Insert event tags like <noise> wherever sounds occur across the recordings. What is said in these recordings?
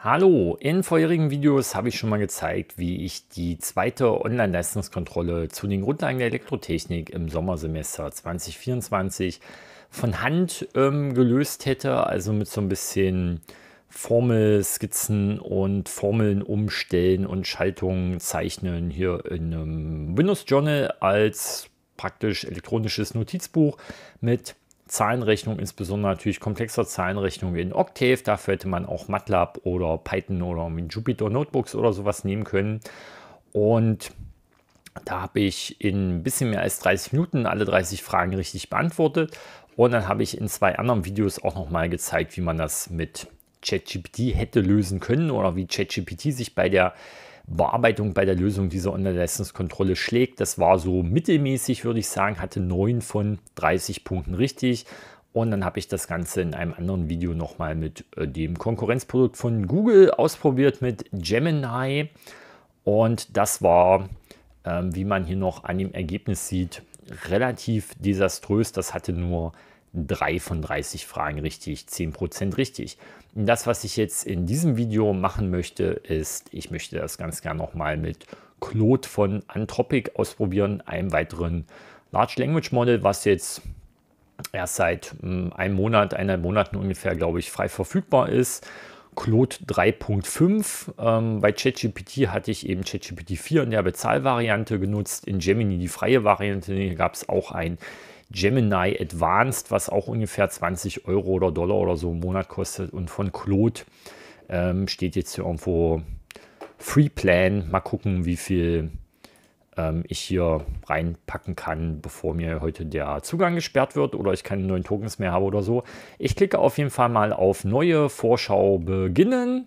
Hallo, in vorherigen Videos habe ich schon mal gezeigt, wie ich die zweite Online-Leistungskontrolle zu den Grundlagen der Elektrotechnik im Sommersemester 2024 von Hand ähm, gelöst hätte, also mit so ein bisschen Formelskizzen und Formeln umstellen und Schaltungen zeichnen hier in einem Windows Journal als praktisch elektronisches Notizbuch mit Zahlenrechnung, insbesondere natürlich komplexer Zahlenrechnung in Octave. Dafür hätte man auch MATLAB oder Python oder Jupyter Notebooks oder sowas nehmen können. Und da habe ich in ein bisschen mehr als 30 Minuten alle 30 Fragen richtig beantwortet. Und dann habe ich in zwei anderen Videos auch nochmal gezeigt, wie man das mit ChatGPT hätte lösen können oder wie ChatGPT sich bei der Bearbeitung bei der Lösung dieser Online-Leistungskontrolle schlägt. Das war so mittelmäßig, würde ich sagen, hatte 9 von 30 Punkten richtig. Und dann habe ich das Ganze in einem anderen Video nochmal mit äh, dem Konkurrenzprodukt von Google ausprobiert mit Gemini. Und das war, ähm, wie man hier noch an dem Ergebnis sieht, relativ desaströs. Das hatte nur drei von 30 Fragen richtig, 10% richtig. das, was ich jetzt in diesem Video machen möchte, ist, ich möchte das ganz gerne nochmal mit Claude von Anthropic ausprobieren, einem weiteren Large Language Model, was jetzt erst seit hm, einem Monat, eineinhalb Monaten ungefähr, glaube ich, frei verfügbar ist. Claude 3.5. Ähm, bei ChatGPT hatte ich eben ChatGPT 4 in der Bezahlvariante genutzt, in Gemini die freie Variante. Hier gab es auch ein Gemini Advanced, was auch ungefähr 20 Euro oder Dollar oder so im Monat kostet. Und von Claude ähm, steht jetzt hier irgendwo Free Plan. Mal gucken, wie viel ähm, ich hier reinpacken kann, bevor mir heute der Zugang gesperrt wird oder ich keine neuen Tokens mehr habe oder so. Ich klicke auf jeden Fall mal auf Neue Vorschau beginnen.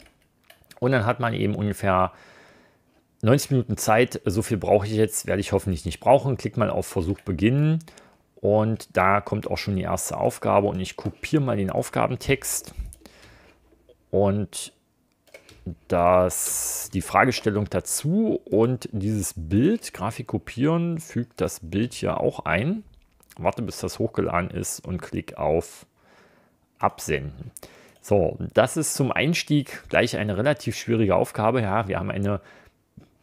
Und dann hat man eben ungefähr 90 Minuten Zeit. So viel brauche ich jetzt, werde ich hoffentlich nicht brauchen. Klick mal auf Versuch beginnen. Und da kommt auch schon die erste Aufgabe und ich kopiere mal den Aufgabentext und das, die Fragestellung dazu und dieses Bild, Grafik kopieren, fügt das Bild hier auch ein. Warte, bis das hochgeladen ist und klick auf Absenden. So, das ist zum Einstieg gleich eine relativ schwierige Aufgabe. Ja, wir haben eine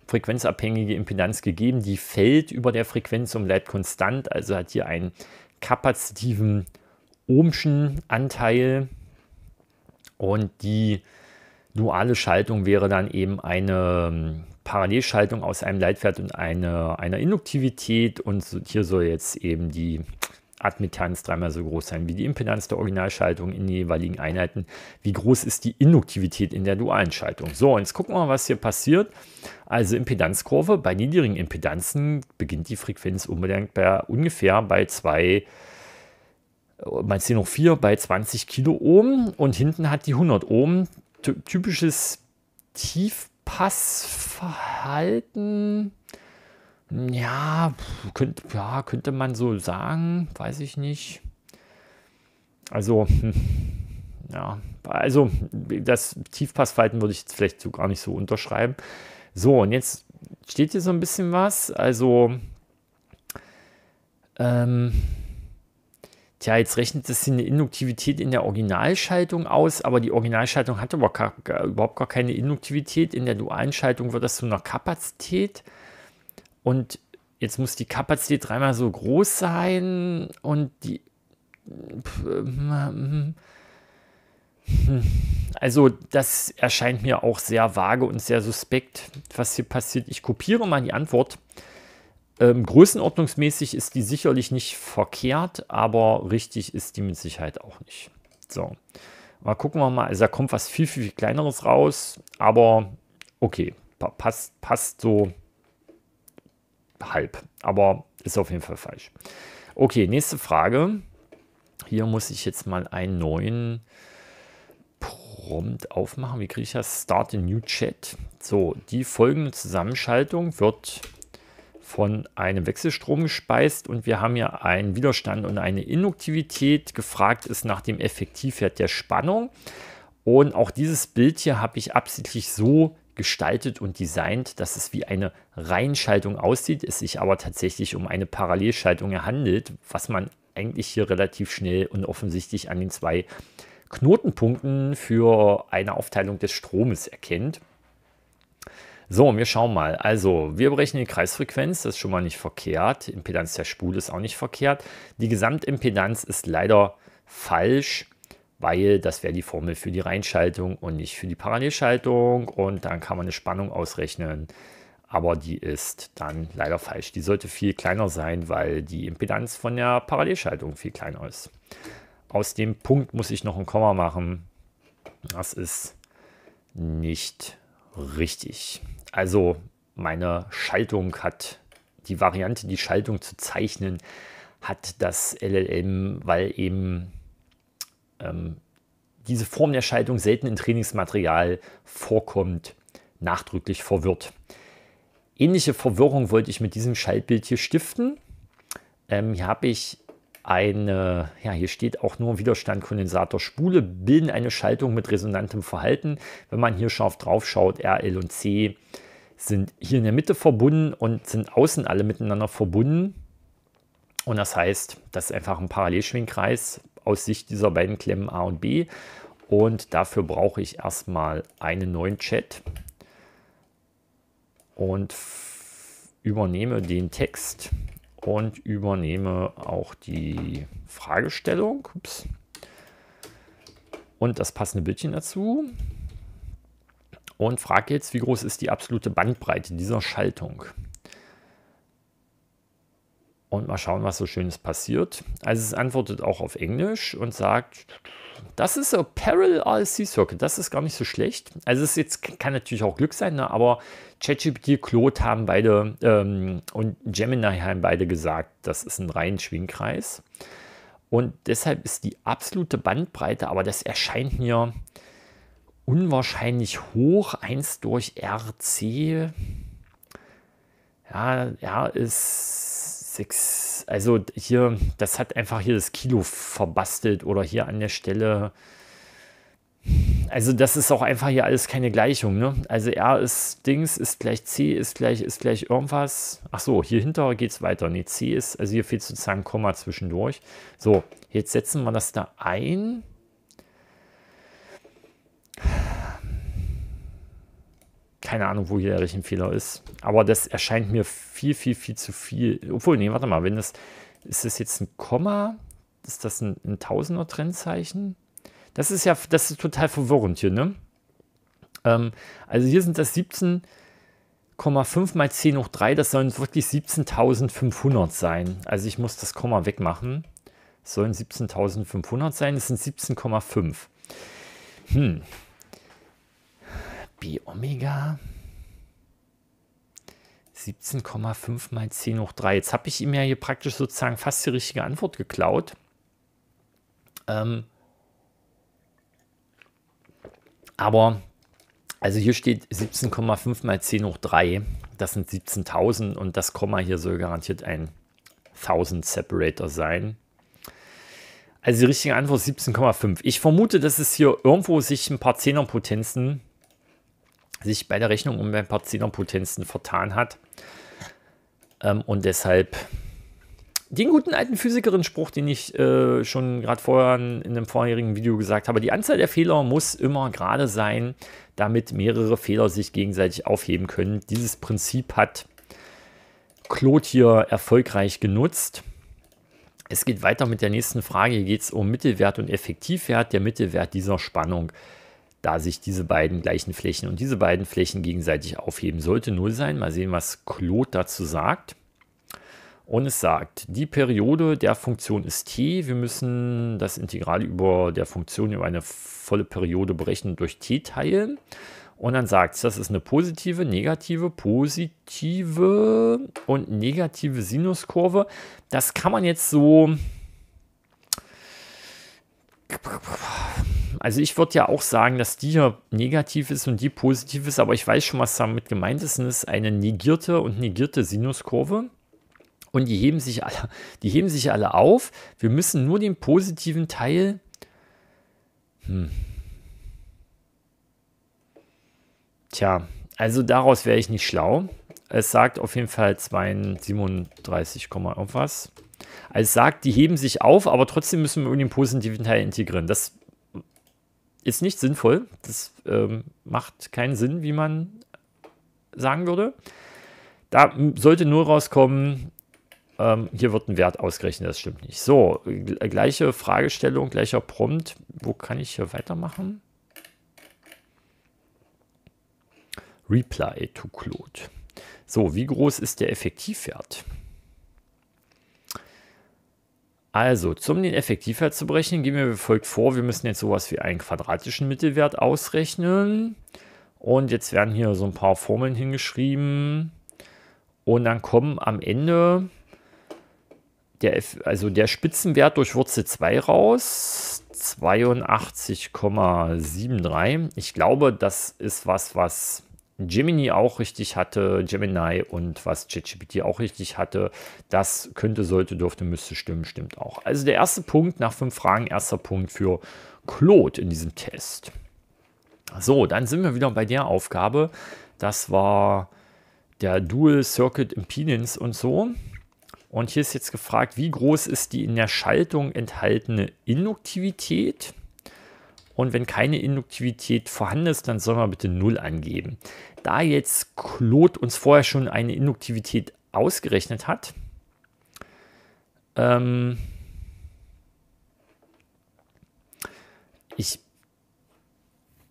frequenzabhängige Impedanz gegeben. Die fällt über der Frequenz und bleibt konstant, also hat hier einen kapazitiven ohmschen Anteil. Und die duale Schaltung wäre dann eben eine ähm, Parallelschaltung aus einem Leitwert und eine, einer Induktivität. Und hier soll jetzt eben die Admittanz dreimal so groß sein wie die Impedanz der Originalschaltung in den jeweiligen Einheiten. Wie groß ist die Induktivität in der dualen Schaltung? So, jetzt gucken wir mal, was hier passiert. Also Impedanzkurve, bei niedrigen Impedanzen beginnt die Frequenz unbedingt bei ungefähr bei 2 mal 10 hoch 4 bei 20 Kiloohm und hinten hat die 100 Ohm typisches Tiefpassverhalten. Ja, könnt, ja, könnte man so sagen, weiß ich nicht. Also, hm, ja, also das Tiefpassverhalten würde ich jetzt vielleicht so gar nicht so unterschreiben. So, und jetzt steht hier so ein bisschen was. Also, ähm, Tja, jetzt rechnet es eine Induktivität in der Originalschaltung aus, aber die Originalschaltung hat überhaupt gar keine Induktivität. In der dualen Schaltung wird das zu einer Kapazität. Und jetzt muss die Kapazität dreimal so groß sein und die. Ähm, hm. Also, das erscheint mir auch sehr vage und sehr suspekt, was hier passiert. Ich kopiere mal die Antwort. Ähm, größenordnungsmäßig ist die sicherlich nicht verkehrt, aber richtig ist die mit Sicherheit auch nicht. So, mal gucken wir mal. Also, da kommt was viel, viel, viel kleineres raus, aber okay, passt, passt so halb. Aber ist auf jeden Fall falsch. Okay, nächste Frage. Hier muss ich jetzt mal einen neuen Prompt aufmachen. Wie kriege ich das? Start a new chat. So, die folgende Zusammenschaltung wird von einem Wechselstrom gespeist und wir haben ja einen Widerstand und eine Induktivität. Gefragt ist nach dem Effektivwert der Spannung. Und auch dieses Bild hier habe ich absichtlich so gestaltet und designt, dass es wie eine Reihenschaltung aussieht, es sich aber tatsächlich um eine Parallelschaltung handelt, was man eigentlich hier relativ schnell und offensichtlich an den zwei Knotenpunkten für eine Aufteilung des Stromes erkennt. So, wir schauen mal. Also, wir berechnen die Kreisfrequenz, das ist schon mal nicht verkehrt. Impedanz der Spule ist auch nicht verkehrt. Die Gesamtimpedanz ist leider falsch weil das wäre die Formel für die Reinschaltung und nicht für die Parallelschaltung und dann kann man eine Spannung ausrechnen. Aber die ist dann leider falsch. Die sollte viel kleiner sein, weil die Impedanz von der Parallelschaltung viel kleiner ist. Aus dem Punkt muss ich noch ein Komma machen. Das ist nicht richtig. Also meine Schaltung hat die Variante, die Schaltung zu zeichnen, hat das LLM, weil eben ähm, diese Form der Schaltung selten in Trainingsmaterial vorkommt, nachdrücklich verwirrt. Ähnliche Verwirrung wollte ich mit diesem Schaltbild hier stiften. Ähm, hier habe ich eine, ja, hier steht auch nur Widerstand, Kondensator, Spule bilden eine Schaltung mit resonantem Verhalten. Wenn man hier scharf drauf schaut, R, L und C sind hier in der Mitte verbunden und sind außen alle miteinander verbunden. Und das heißt, das ist einfach ein Parallelschwingkreis, aus Sicht dieser beiden Klemmen A und B. Und dafür brauche ich erstmal einen neuen Chat und übernehme den Text und übernehme auch die Fragestellung Ups. und das passende Bildchen dazu und frage jetzt, wie groß ist die absolute Bandbreite dieser Schaltung und mal schauen, was so Schönes passiert. Also es antwortet auch auf Englisch und sagt, das ist so Parallel RLC Circuit, das ist gar nicht so schlecht. Also es jetzt kann natürlich auch Glück sein, ne? aber ChatGPT, Claude haben beide ähm, und Gemini haben beide gesagt, das ist ein reinen Schwingkreis. Und deshalb ist die absolute Bandbreite, aber das erscheint mir unwahrscheinlich hoch, 1 durch RC. Ja, R ist Six, also hier, das hat einfach hier das Kilo verbastelt oder hier an der Stelle. Also das ist auch einfach hier alles keine Gleichung, ne? Also R ist Dings, ist gleich C, ist gleich, ist gleich irgendwas. Ach so, hier hinter geht es weiter. Ne, C ist, also hier fehlt sozusagen Komma zwischendurch. So, jetzt setzen wir das da ein. keine Ahnung, wo hier der Fehler ist. Aber das erscheint mir viel, viel, viel zu viel. Obwohl, nee, warte mal, wenn das, ist das jetzt ein Komma? Ist das ein, ein Tausender-Trennzeichen? Das ist ja, das ist total verwirrend hier, ne? Ähm, also hier sind das 17,5 mal 10 hoch 3, das sollen wirklich 17.500 sein. Also ich muss das Komma wegmachen. Es sollen 17.500 sein, es sind 17,5. Hm, B Omega. 17,5 mal 10 hoch 3. Jetzt habe ich ihm ja hier praktisch sozusagen fast die richtige Antwort geklaut. Ähm aber, also hier steht 17,5 mal 10 hoch 3. Das sind 17.000 und das Komma hier soll garantiert ein 1000 Separator sein. Also die richtige Antwort 17,5. Ich vermute, dass es hier irgendwo sich ein paar Zehnerpotenzen sich bei der Rechnung um ein paar Zehnerpotenzen vertan hat. Ähm, und deshalb den guten alten Physikerin-Spruch, den ich äh, schon gerade vorher in einem vorherigen Video gesagt habe. Die Anzahl der Fehler muss immer gerade sein, damit mehrere Fehler sich gegenseitig aufheben können. Dieses Prinzip hat Claude hier erfolgreich genutzt. Es geht weiter mit der nächsten Frage. Hier geht es um Mittelwert und Effektivwert, der Mittelwert dieser Spannung da sich diese beiden gleichen Flächen und diese beiden Flächen gegenseitig aufheben. Sollte 0 sein, mal sehen, was Claude dazu sagt. Und es sagt, die Periode der Funktion ist t. Wir müssen das Integral über der Funktion über eine volle Periode berechnen durch t teilen. Und dann sagt es, das ist eine positive, negative, positive und negative Sinuskurve. Das kann man jetzt so also ich würde ja auch sagen, dass die hier negativ ist und die positiv ist, aber ich weiß schon, was damit gemeint ist. Und es ist eine negierte und negierte Sinuskurve. Und die heben sich alle, <laughs> die heben sich alle auf. Wir müssen nur den positiven Teil. Hm. Tja, also daraus wäre ich nicht schlau. Es sagt auf jeden Fall 237, irgendwas. Also es sagt, die heben sich auf, aber trotzdem müssen wir den positiven Teil integrieren. Das ist nicht sinnvoll. Das ähm, macht keinen Sinn, wie man sagen würde. Da sollte nur rauskommen, ähm, hier wird ein Wert ausgerechnet, das stimmt nicht. So, gleiche Fragestellung, gleicher Prompt. Wo kann ich hier weitermachen? Reply to Claude. So, wie groß ist der Effektivwert? Also, um den Effektivwert zu berechnen, gehen wir wie folgt vor. Wir müssen jetzt sowas wie einen quadratischen Mittelwert ausrechnen. Und jetzt werden hier so ein paar Formeln hingeschrieben. Und dann kommen am Ende der, F also der Spitzenwert durch Wurzel 2 raus. 82,73. Ich glaube, das ist was, was Gemini auch richtig hatte, Gemini und was ChatGPT auch richtig hatte, das könnte, sollte, dürfte, müsste stimmen, stimmt auch. Also der erste Punkt nach fünf Fragen, erster Punkt für Claude in diesem Test. So, dann sind wir wieder bei der Aufgabe. Das war der Dual Circuit Impedance und so. Und hier ist jetzt gefragt, wie groß ist die in der Schaltung enthaltene Induktivität? Und wenn keine Induktivität vorhanden ist, dann soll man bitte 0 angeben. Da jetzt Claude uns vorher schon eine Induktivität ausgerechnet hat, ähm, ich,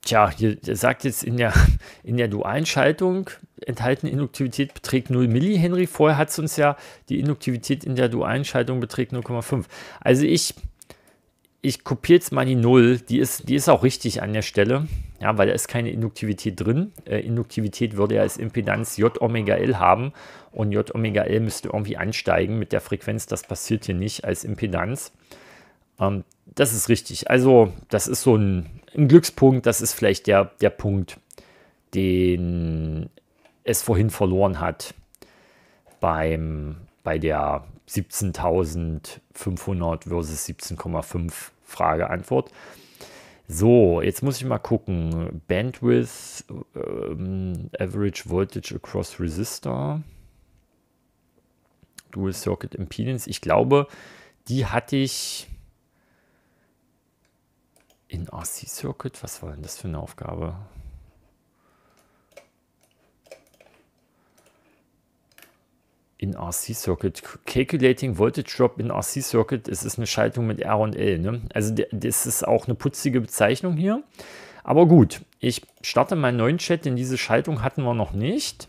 tja, hier sagt jetzt in der, in der dualen Schaltung, enthaltene Induktivität beträgt 0 mH. Vorher hat es uns ja, die Induktivität in der dualen Schaltung beträgt 0,5. Also ich ich kopiere jetzt mal die 0, die ist, die ist auch richtig an der Stelle, ja, weil da ist keine Induktivität drin. Äh, Induktivität würde ja als Impedanz J Omega L haben und J Omega L müsste irgendwie ansteigen mit der Frequenz, das passiert hier nicht als Impedanz. Ähm, das ist richtig, also das ist so ein, ein Glückspunkt, das ist vielleicht der, der Punkt, den es vorhin verloren hat beim, bei der 17.500 versus 17,5 Frage Antwort. So, jetzt muss ich mal gucken. Bandwidth, ähm, Average Voltage across Resistor, Dual Circuit Impedance. Ich glaube, die hatte ich in RC Circuit. Was war denn das für eine Aufgabe? in RC Circuit. Calculating Voltage Drop in RC Circuit, es ist eine Schaltung mit R und L. Ne? Also das ist auch eine putzige Bezeichnung hier. Aber gut, ich starte meinen neuen Chat, denn diese Schaltung hatten wir noch nicht.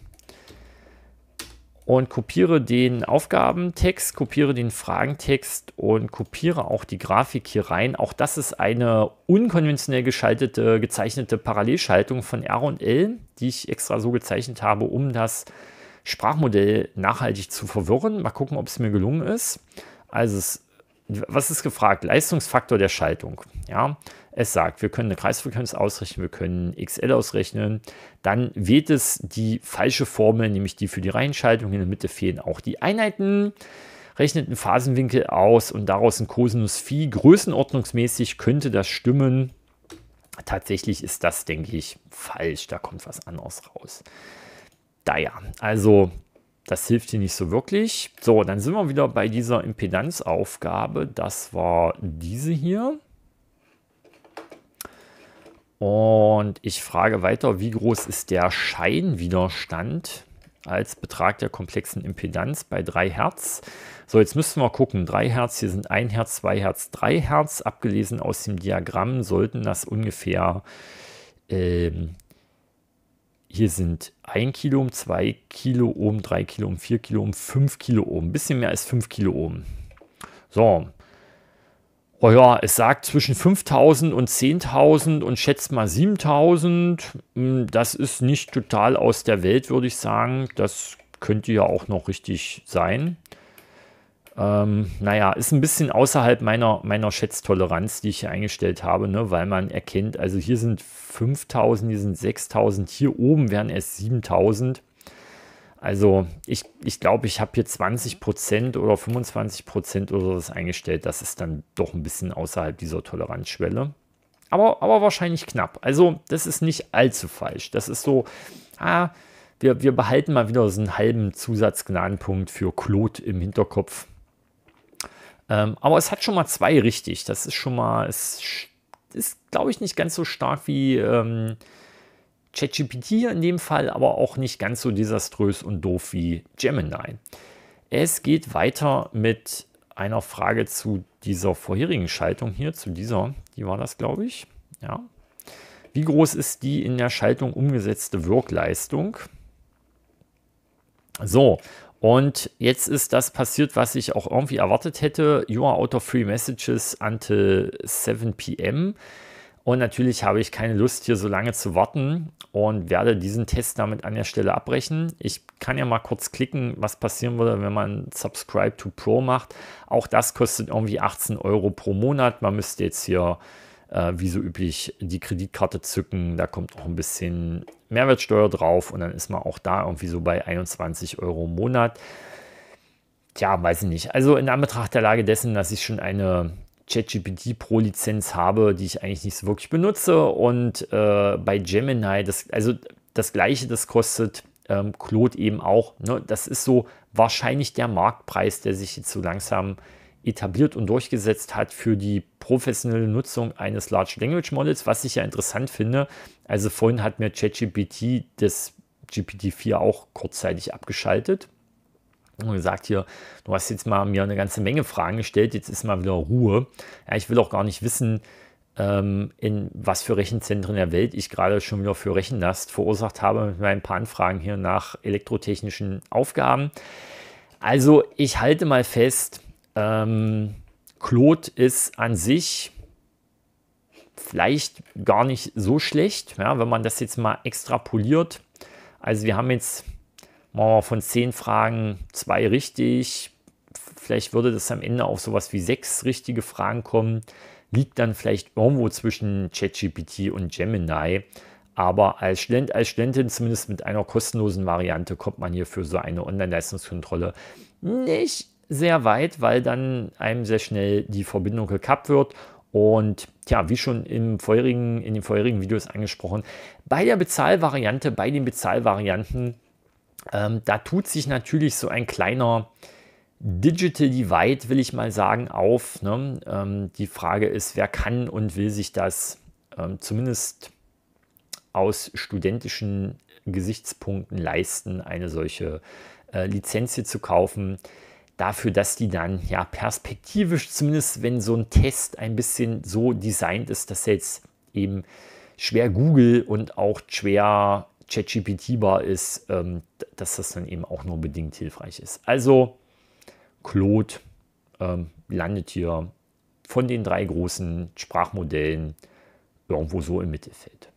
Und kopiere den Aufgabentext, kopiere den Fragentext und kopiere auch die Grafik hier rein. Auch das ist eine unkonventionell geschaltete, gezeichnete Parallelschaltung von R und L, die ich extra so gezeichnet habe, um das äh, Sprachmodell nachhaltig zu verwirren. Mal gucken, ob es mir gelungen ist. Also es, was ist gefragt? Leistungsfaktor der Schaltung. Ja, es sagt, wir können eine Kreisfrequenz ausrechnen, wir können XL ausrechnen. Dann wählt es die falsche Formel, nämlich die für die Reihenschaltung. In der Mitte fehlen auch die Einheiten rechnet einen Phasenwinkel aus und daraus ein Cosinus Phi. Größenordnungsmäßig könnte das stimmen. Tatsächlich ist das, denke ich, falsch. Da kommt was anderes raus daher. Also das hilft hier nicht so wirklich. So, dann sind wir wieder bei dieser Impedanzaufgabe. Das war diese hier. Und ich frage weiter, wie groß ist der Scheinwiderstand als Betrag der komplexen Impedanz bei 3 Hertz? So, jetzt müssen wir gucken. 3 Hertz, hier sind 1 Hertz, 2 Hertz, 3 Hertz. Abgelesen aus dem Diagramm sollten das ungefähr ähm, hier sind 1 Kiloohm, 2 Kiloohm, 3 Kiloohm, 4 Kiloohm, 5 Kiloohm. Ein bisschen mehr als 5 Kiloohm. So. Oh ja, es sagt zwischen 5000 und 10.000 und schätzt mal 7000. Hm, das ist nicht total aus der Welt, würde ich sagen. Das könnte ja auch noch richtig sein ähm, naja, ist ein bisschen außerhalb meiner, meiner Schätztoleranz, die ich hier eingestellt habe, ne, weil man erkennt, also hier sind 5000, hier sind 6000, hier oben wären es 7000. Also ich glaube, ich, glaub, ich habe hier 20% oder 25% oder das eingestellt. Das ist dann doch ein bisschen außerhalb dieser Toleranzschwelle. Aber, aber wahrscheinlich knapp. Also das ist nicht allzu falsch. Das ist so, ah, wir, wir behalten mal wieder so einen halben Zusatzgnadenpunkt für Claude im Hinterkopf. Ähm, aber es hat schon mal zwei richtig. Das ist schon mal, es ist, glaube ich, nicht ganz so stark wie ähm, ChatGPT in dem Fall, aber auch nicht ganz so desaströs und doof wie Gemini. Es geht weiter mit einer Frage zu dieser vorherigen Schaltung hier, zu dieser, die war das, glaube ich. Ja. Wie groß ist die in der Schaltung umgesetzte Wirkleistung? So, und jetzt ist das passiert, was ich auch irgendwie erwartet hätte. You are out of free messages until 7 p.m. Und natürlich habe ich keine Lust, hier so lange zu warten und werde diesen Test damit an der Stelle abbrechen. Ich kann ja mal kurz klicken, was passieren würde, wenn man Subscribe to Pro macht. Auch das kostet irgendwie 18 Euro pro Monat. Man müsste jetzt hier äh, wie so üblich die Kreditkarte zücken. Da kommt noch ein bisschen Mehrwertsteuer drauf und dann ist man auch da irgendwie so bei 21 Euro im Monat. Tja, weiß ich nicht. Also in Anbetracht der Lage dessen, dass ich schon eine ChatGPT Pro Lizenz habe, die ich eigentlich nicht so wirklich benutze und äh, bei Gemini, das, also das gleiche, das kostet ähm, Claude eben auch. Ne? Das ist so wahrscheinlich der Marktpreis, der sich jetzt so langsam äh, etabliert und durchgesetzt hat für die professionelle Nutzung eines Large Language Models, was ich ja interessant finde. Also vorhin hat mir ChatGPT das GPT-4 auch kurzzeitig abgeschaltet und gesagt, hier, du hast jetzt mal mir eine ganze Menge Fragen gestellt, jetzt ist mal wieder Ruhe. Ja, ich will auch gar nicht wissen, ähm, in was für Rechenzentren der Welt ich gerade schon wieder für Rechenlast verursacht habe mit meinen paar Anfragen hier nach elektrotechnischen Aufgaben. Also ich halte mal fest, ähm, Claude ist an sich vielleicht gar nicht so schlecht, ja, wenn man das jetzt mal extrapoliert. Also wir haben jetzt machen wir von zehn Fragen zwei richtig. Vielleicht würde das am Ende auf sowas wie sechs richtige Fragen kommen. Liegt dann vielleicht irgendwo zwischen ChatGPT und Gemini. Aber als Student, als Studentin, zumindest mit einer kostenlosen Variante, kommt man hier für so eine Online-Leistungskontrolle nicht sehr weit, weil dann einem sehr schnell die Verbindung gekappt wird. Und ja, wie schon im vorherigen, in den vorherigen Videos angesprochen, bei der Bezahlvariante, bei den Bezahlvarianten, ähm, da tut sich natürlich so ein kleiner Digital Divide, will ich mal sagen, auf. Ne? Ähm, die Frage ist, wer kann und will sich das ähm, zumindest aus studentischen Gesichtspunkten leisten, eine solche äh, Lizenz hier zu kaufen dafür, dass die dann ja perspektivisch, zumindest wenn so ein Test ein bisschen so designt ist, dass jetzt eben schwer Google und auch schwer ChatGPT-bar ist, ähm, dass das dann eben auch nur bedingt hilfreich ist. Also Claude ähm, landet hier von den drei großen Sprachmodellen irgendwo so im Mittelfeld.